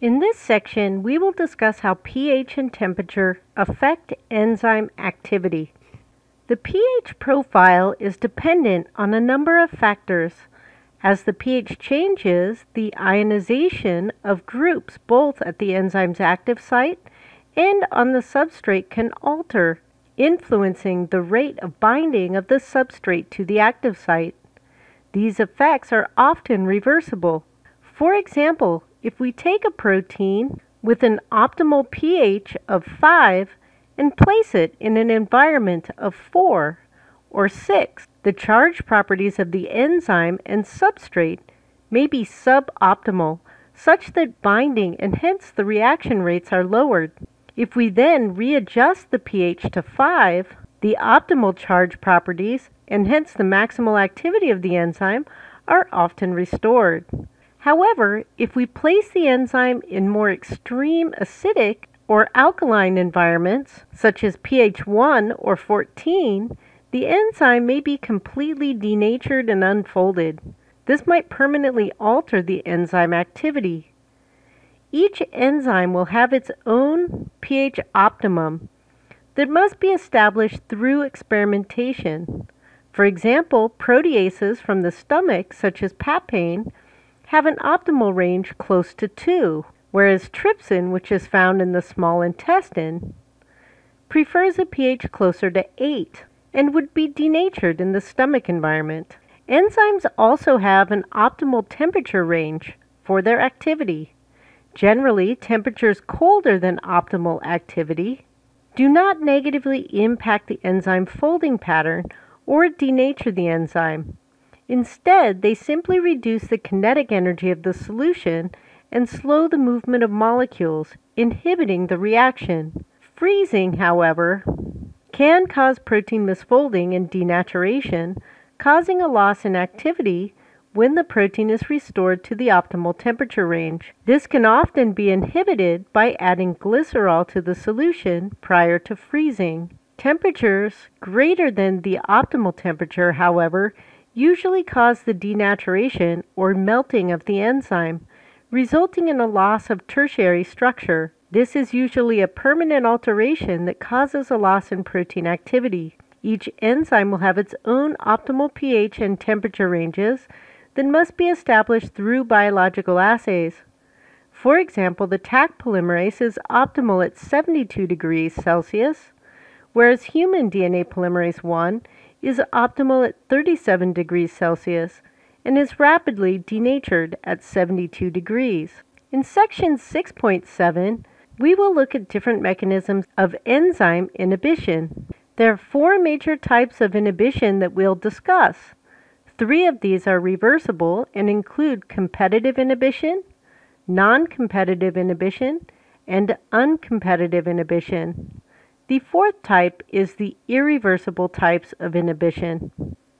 In this section, we will discuss how pH and temperature affect enzyme activity. The pH profile is dependent on a number of factors. As the pH changes, the ionization of groups both at the enzyme's active site and on the substrate can alter, influencing the rate of binding of the substrate to the active site. These effects are often reversible. For example, if we take a protein with an optimal pH of 5 and place it in an environment of 4 or 6, the charge properties of the enzyme and substrate may be suboptimal, such that binding and hence the reaction rates are lowered. If we then readjust the pH to 5, the optimal charge properties and hence the maximal activity of the enzyme are often restored. However, if we place the enzyme in more extreme acidic or alkaline environments, such as pH 1 or 14, the enzyme may be completely denatured and unfolded. This might permanently alter the enzyme activity. Each enzyme will have its own pH optimum that must be established through experimentation. For example, proteases from the stomach, such as papain, have an optimal range close to 2, whereas trypsin, which is found in the small intestine, prefers a pH closer to 8 and would be denatured in the stomach environment. Enzymes also have an optimal temperature range for their activity. Generally, temperatures colder than optimal activity do not negatively impact the enzyme folding pattern or denature the enzyme, Instead, they simply reduce the kinetic energy of the solution and slow the movement of molecules, inhibiting the reaction. Freezing, however, can cause protein misfolding and denaturation, causing a loss in activity when the protein is restored to the optimal temperature range. This can often be inhibited by adding glycerol to the solution prior to freezing. Temperatures greater than the optimal temperature, however, usually cause the denaturation or melting of the enzyme, resulting in a loss of tertiary structure. This is usually a permanent alteration that causes a loss in protein activity. Each enzyme will have its own optimal pH and temperature ranges that must be established through biological assays. For example, the TAC polymerase is optimal at 72 degrees Celsius, whereas human DNA polymerase 1 is optimal at 37 degrees Celsius and is rapidly denatured at 72 degrees. In section 6.7, we will look at different mechanisms of enzyme inhibition. There are four major types of inhibition that we'll discuss. Three of these are reversible and include competitive inhibition, non competitive inhibition, and uncompetitive inhibition. The fourth type is the irreversible types of inhibition.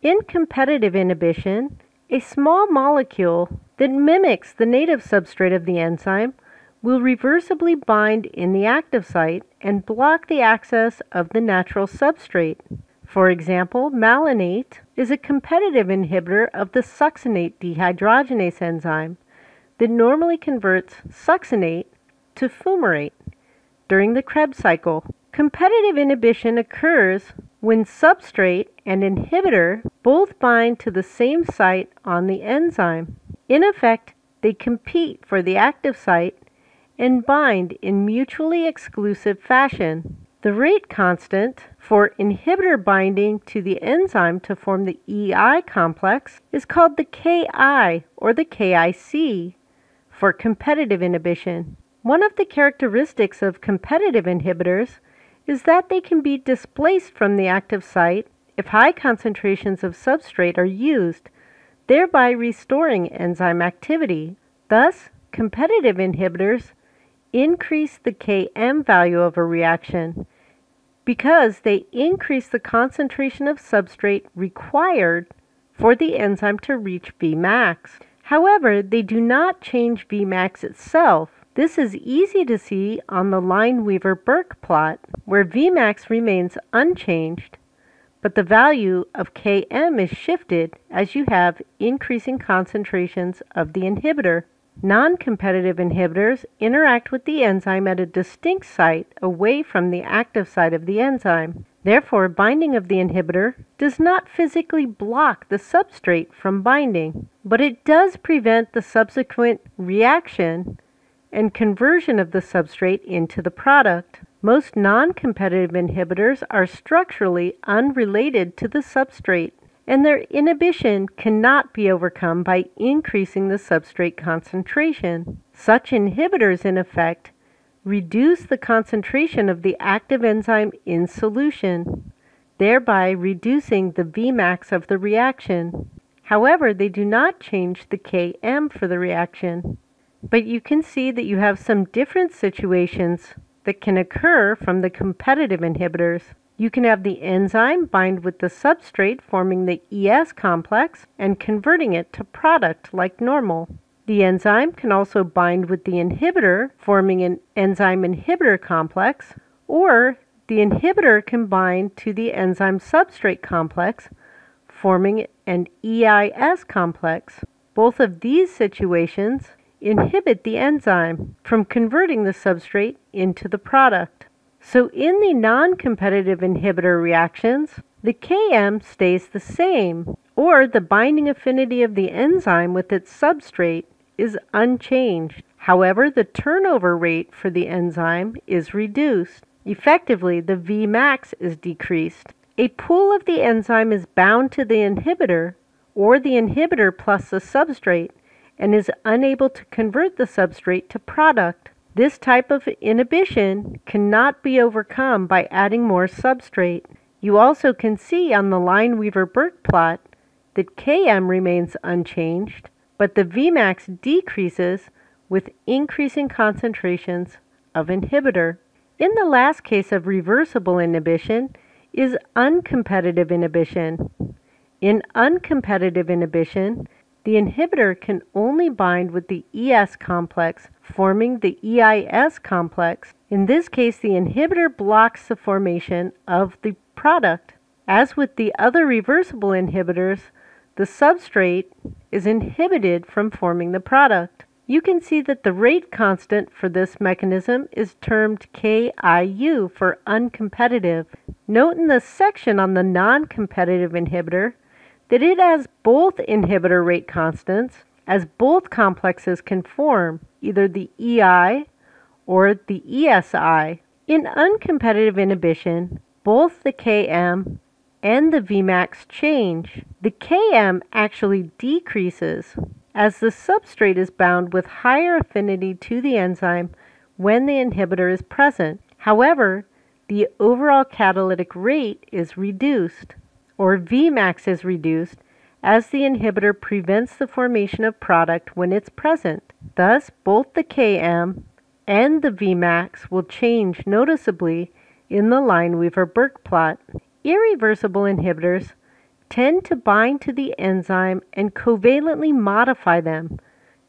In competitive inhibition, a small molecule that mimics the native substrate of the enzyme will reversibly bind in the active site and block the access of the natural substrate. For example, malonate is a competitive inhibitor of the succinate dehydrogenase enzyme that normally converts succinate to fumarate during the Krebs cycle Competitive inhibition occurs when substrate and inhibitor both bind to the same site on the enzyme. In effect, they compete for the active site and bind in mutually exclusive fashion. The rate constant for inhibitor binding to the enzyme to form the EI complex is called the KI or the KIC for competitive inhibition. One of the characteristics of competitive inhibitors is that they can be displaced from the active site if high concentrations of substrate are used, thereby restoring enzyme activity. Thus, competitive inhibitors increase the Km value of a reaction because they increase the concentration of substrate required for the enzyme to reach Vmax. However, they do not change Vmax itself, this is easy to see on the Lineweaver-Burke plot, where Vmax remains unchanged, but the value of Km is shifted as you have increasing concentrations of the inhibitor. Non-competitive inhibitors interact with the enzyme at a distinct site away from the active site of the enzyme. Therefore, binding of the inhibitor does not physically block the substrate from binding, but it does prevent the subsequent reaction and conversion of the substrate into the product. Most non-competitive inhibitors are structurally unrelated to the substrate, and their inhibition cannot be overcome by increasing the substrate concentration. Such inhibitors, in effect, reduce the concentration of the active enzyme in solution, thereby reducing the Vmax of the reaction. However, they do not change the Km for the reaction. But you can see that you have some different situations that can occur from the competitive inhibitors. You can have the enzyme bind with the substrate forming the ES complex and converting it to product like normal. The enzyme can also bind with the inhibitor forming an enzyme inhibitor complex or the inhibitor can bind to the enzyme substrate complex forming an EIS complex. Both of these situations inhibit the enzyme from converting the substrate into the product. So in the non-competitive inhibitor reactions, the Km stays the same, or the binding affinity of the enzyme with its substrate is unchanged. However, the turnover rate for the enzyme is reduced. Effectively, the Vmax is decreased. A pool of the enzyme is bound to the inhibitor, or the inhibitor plus the substrate, and is unable to convert the substrate to product. This type of inhibition cannot be overcome by adding more substrate. You also can see on the Lineweaver-Burk Burt plot that Km remains unchanged, but the Vmax decreases with increasing concentrations of inhibitor. In the last case of reversible inhibition is uncompetitive inhibition. In uncompetitive inhibition, the inhibitor can only bind with the ES complex, forming the EIS complex. In this case, the inhibitor blocks the formation of the product. As with the other reversible inhibitors, the substrate is inhibited from forming the product. You can see that the rate constant for this mechanism is termed KIU for uncompetitive. Note in the section on the non-competitive inhibitor that it has both inhibitor rate constants as both complexes can form either the EI or the ESI. In uncompetitive inhibition, both the Km and the Vmax change. The Km actually decreases as the substrate is bound with higher affinity to the enzyme when the inhibitor is present. However, the overall catalytic rate is reduced or Vmax is reduced as the inhibitor prevents the formation of product when it's present. Thus, both the Km and the Vmax will change noticeably in the Lineweaver-Burk plot. Irreversible inhibitors tend to bind to the enzyme and covalently modify them,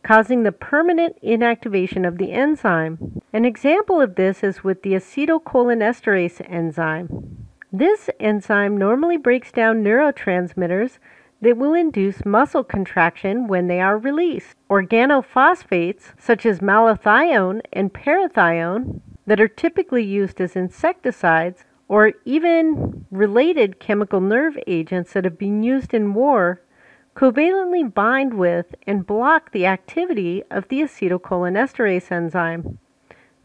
causing the permanent inactivation of the enzyme. An example of this is with the acetylcholinesterase enzyme. This enzyme normally breaks down neurotransmitters that will induce muscle contraction when they are released. Organophosphates, such as malathione and parathione, that are typically used as insecticides, or even related chemical nerve agents that have been used in war, covalently bind with and block the activity of the acetylcholinesterase enzyme.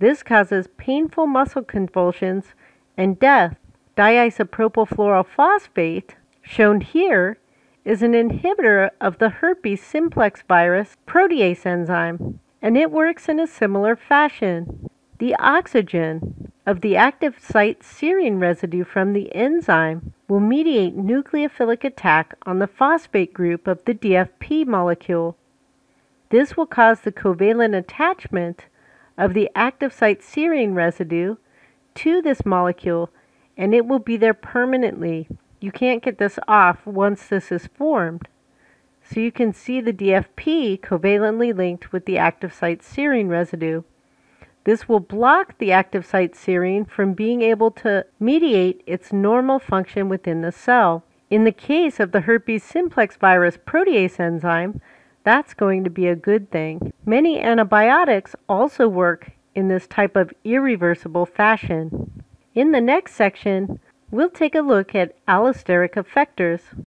This causes painful muscle convulsions and death Diisopropylfluorophosphate, shown here, is an inhibitor of the herpes simplex virus protease enzyme, and it works in a similar fashion. The oxygen of the active site serine residue from the enzyme will mediate nucleophilic attack on the phosphate group of the DFP molecule. This will cause the covalent attachment of the active site serine residue to this molecule and it will be there permanently. You can't get this off once this is formed. So you can see the DFP covalently linked with the active site serine residue. This will block the active site serine from being able to mediate its normal function within the cell. In the case of the herpes simplex virus protease enzyme, that's going to be a good thing. Many antibiotics also work in this type of irreversible fashion. In the next section, we'll take a look at allosteric effectors.